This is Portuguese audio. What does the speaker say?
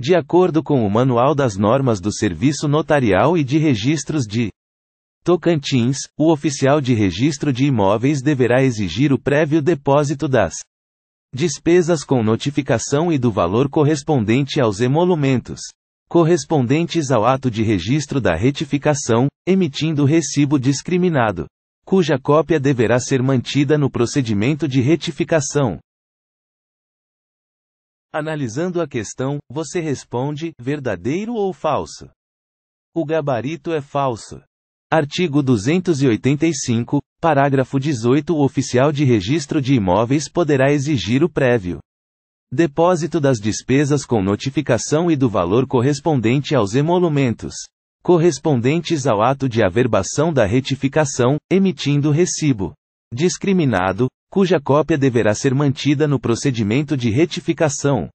de acordo com o Manual das Normas do Serviço Notarial e de Registros de Tocantins, o oficial de registro de imóveis deverá exigir o prévio depósito das despesas com notificação e do valor correspondente aos emolumentos correspondentes ao ato de registro da retificação, emitindo recibo discriminado, cuja cópia deverá ser mantida no procedimento de retificação. Analisando a questão, você responde: verdadeiro ou falso? O gabarito é falso. Artigo 285, parágrafo 18 O oficial de registro de imóveis poderá exigir o prévio depósito das despesas com notificação e do valor correspondente aos emolumentos correspondentes ao ato de averbação da retificação, emitindo recibo discriminado, cuja cópia deverá ser mantida no procedimento de retificação,